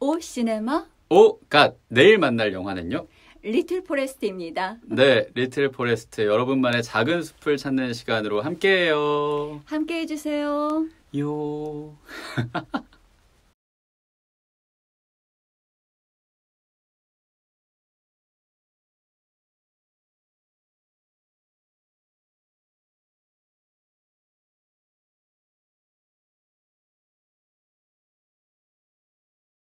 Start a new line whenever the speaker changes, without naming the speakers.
오 시네마
오갓 내일 만날 영화는요?
리틀 포레스트입니다.
네, 리틀 포레스트 여러분만의 작은 숲을 찾는 시간으로 함께해요.
함께해 주세요. 요.